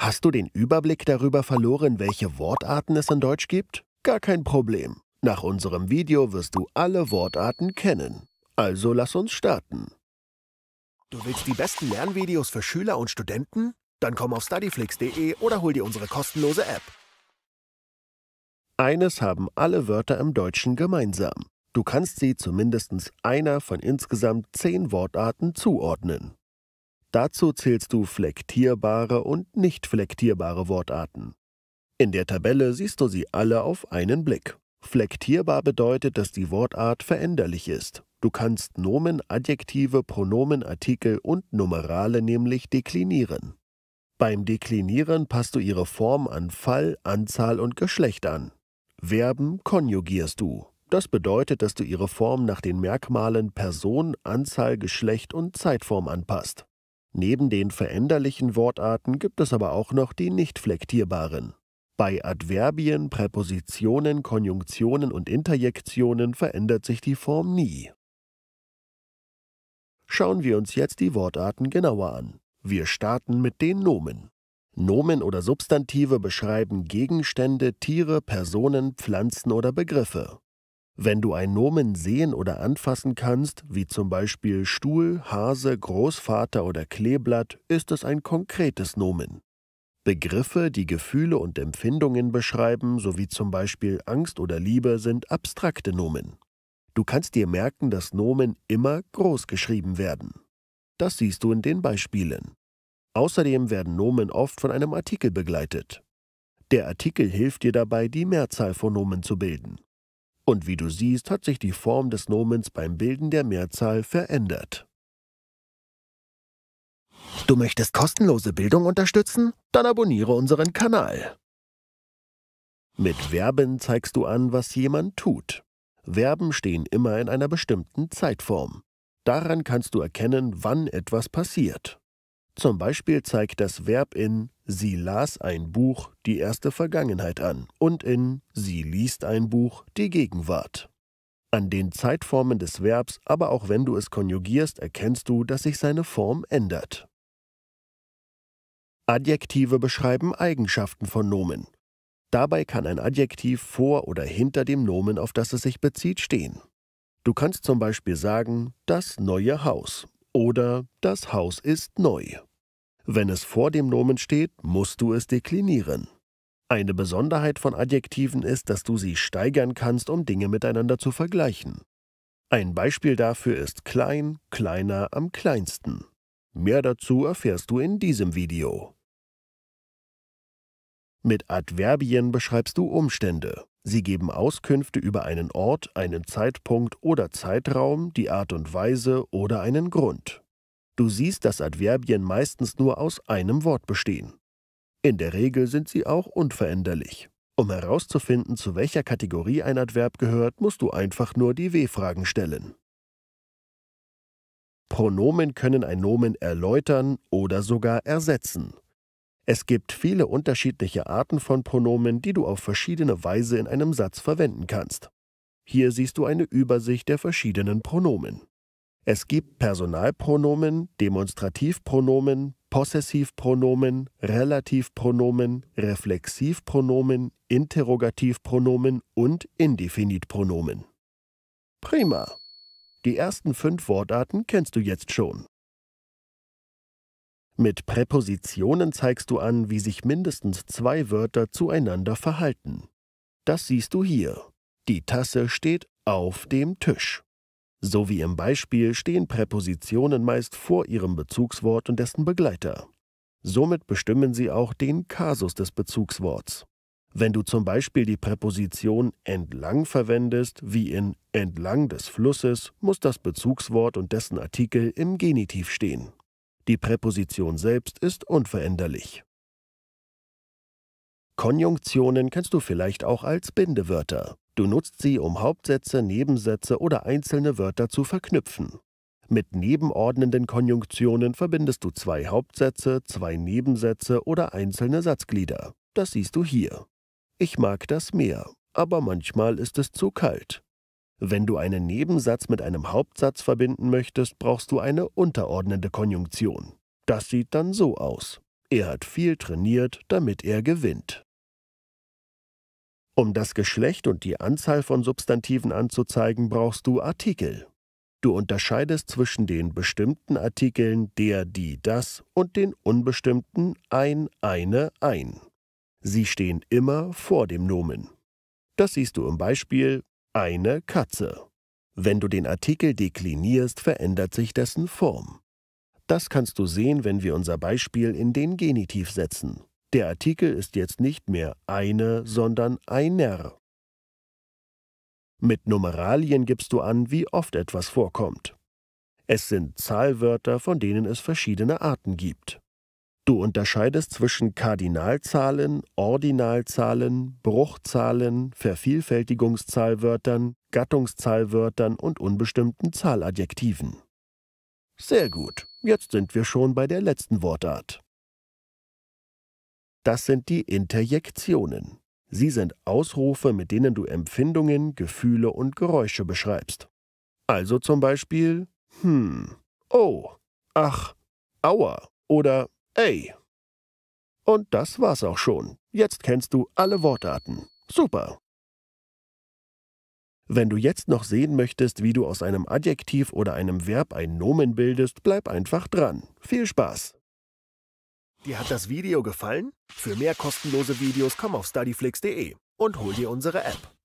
Hast du den Überblick darüber verloren, welche Wortarten es in Deutsch gibt? Gar kein Problem. Nach unserem Video wirst du alle Wortarten kennen. Also lass uns starten. Du willst die besten Lernvideos für Schüler und Studenten? Dann komm auf studyflix.de oder hol dir unsere kostenlose App. Eines haben alle Wörter im Deutschen gemeinsam. Du kannst sie zu mindestens einer von insgesamt zehn Wortarten zuordnen. Dazu zählst du flektierbare und nicht flektierbare Wortarten. In der Tabelle siehst du sie alle auf einen Blick. Flektierbar bedeutet, dass die Wortart veränderlich ist. Du kannst Nomen, Adjektive, Pronomen, Artikel und Numerale nämlich deklinieren. Beim Deklinieren passt du ihre Form an Fall, Anzahl und Geschlecht an. Verben konjugierst du. Das bedeutet, dass du ihre Form nach den Merkmalen Person, Anzahl, Geschlecht und Zeitform anpasst. Neben den veränderlichen Wortarten gibt es aber auch noch die nicht flektierbaren. Bei Adverbien, Präpositionen, Konjunktionen und Interjektionen verändert sich die Form nie. Schauen wir uns jetzt die Wortarten genauer an. Wir starten mit den Nomen. Nomen oder Substantive beschreiben Gegenstände, Tiere, Personen, Pflanzen oder Begriffe. Wenn du ein Nomen sehen oder anfassen kannst, wie zum Beispiel Stuhl, Hase, Großvater oder Kleeblatt, ist es ein konkretes Nomen. Begriffe, die Gefühle und Empfindungen beschreiben, sowie zum Beispiel Angst oder Liebe, sind abstrakte Nomen. Du kannst dir merken, dass Nomen immer groß geschrieben werden. Das siehst du in den Beispielen. Außerdem werden Nomen oft von einem Artikel begleitet. Der Artikel hilft dir dabei, die Mehrzahl von Nomen zu bilden. Und wie du siehst, hat sich die Form des Nomens beim Bilden der Mehrzahl verändert. Du möchtest kostenlose Bildung unterstützen? Dann abonniere unseren Kanal. Mit Verben zeigst du an, was jemand tut. Verben stehen immer in einer bestimmten Zeitform. Daran kannst du erkennen, wann etwas passiert. Zum Beispiel zeigt das Verb in Sie las ein Buch die erste Vergangenheit an und in Sie liest ein Buch die Gegenwart. An den Zeitformen des Verbs, aber auch wenn du es konjugierst, erkennst du, dass sich seine Form ändert. Adjektive beschreiben Eigenschaften von Nomen. Dabei kann ein Adjektiv vor oder hinter dem Nomen, auf das es sich bezieht, stehen. Du kannst zum Beispiel sagen, das neue Haus oder das Haus ist neu. Wenn es vor dem Nomen steht, musst du es deklinieren. Eine Besonderheit von Adjektiven ist, dass du sie steigern kannst, um Dinge miteinander zu vergleichen. Ein Beispiel dafür ist klein, kleiner, am kleinsten. Mehr dazu erfährst du in diesem Video. Mit Adverbien beschreibst du Umstände. Sie geben Auskünfte über einen Ort, einen Zeitpunkt oder Zeitraum, die Art und Weise oder einen Grund. Du siehst, dass Adverbien meistens nur aus einem Wort bestehen. In der Regel sind sie auch unveränderlich. Um herauszufinden, zu welcher Kategorie ein Adverb gehört, musst du einfach nur die W-Fragen stellen. Pronomen können ein Nomen erläutern oder sogar ersetzen. Es gibt viele unterschiedliche Arten von Pronomen, die du auf verschiedene Weise in einem Satz verwenden kannst. Hier siehst du eine Übersicht der verschiedenen Pronomen. Es gibt Personalpronomen, Demonstrativpronomen, Possessivpronomen, Relativpronomen, Reflexivpronomen, Interrogativpronomen und Indefinitpronomen. Prima. Die ersten fünf Wortarten kennst du jetzt schon. Mit Präpositionen zeigst du an, wie sich mindestens zwei Wörter zueinander verhalten. Das siehst du hier. Die Tasse steht auf dem Tisch. So wie im Beispiel stehen Präpositionen meist vor ihrem Bezugswort und dessen Begleiter. Somit bestimmen sie auch den Kasus des Bezugsworts. Wenn du zum Beispiel die Präposition entlang verwendest, wie in entlang des Flusses, muss das Bezugswort und dessen Artikel im Genitiv stehen. Die Präposition selbst ist unveränderlich. Konjunktionen kennst du vielleicht auch als Bindewörter. Du nutzt sie, um Hauptsätze, Nebensätze oder einzelne Wörter zu verknüpfen. Mit nebenordnenden Konjunktionen verbindest du zwei Hauptsätze, zwei Nebensätze oder einzelne Satzglieder. Das siehst du hier. Ich mag das Meer, aber manchmal ist es zu kalt. Wenn du einen Nebensatz mit einem Hauptsatz verbinden möchtest, brauchst du eine unterordnende Konjunktion. Das sieht dann so aus. Er hat viel trainiert, damit er gewinnt. Um das Geschlecht und die Anzahl von Substantiven anzuzeigen, brauchst du Artikel. Du unterscheidest zwischen den bestimmten Artikeln der, die, das und den unbestimmten ein, eine, ein. Sie stehen immer vor dem Nomen. Das siehst du im Beispiel eine Katze. Wenn du den Artikel deklinierst, verändert sich dessen Form. Das kannst du sehen, wenn wir unser Beispiel in den Genitiv setzen. Der Artikel ist jetzt nicht mehr eine, sondern einer. Mit Numeralien gibst du an, wie oft etwas vorkommt. Es sind Zahlwörter, von denen es verschiedene Arten gibt. Du unterscheidest zwischen Kardinalzahlen, Ordinalzahlen, Bruchzahlen, Vervielfältigungszahlwörtern, Gattungszahlwörtern und unbestimmten Zahladjektiven. Sehr gut, jetzt sind wir schon bei der letzten Wortart. Das sind die Interjektionen. Sie sind Ausrufe, mit denen du Empfindungen, Gefühle und Geräusche beschreibst. Also zum Beispiel hm, oh, ach, aua oder ey. Und das war's auch schon. Jetzt kennst du alle Wortarten. Super. Wenn du jetzt noch sehen möchtest, wie du aus einem Adjektiv oder einem Verb ein Nomen bildest, bleib einfach dran. Viel Spaß! Dir hat das Video gefallen? Für mehr kostenlose Videos komm auf studyflix.de und hol dir unsere App.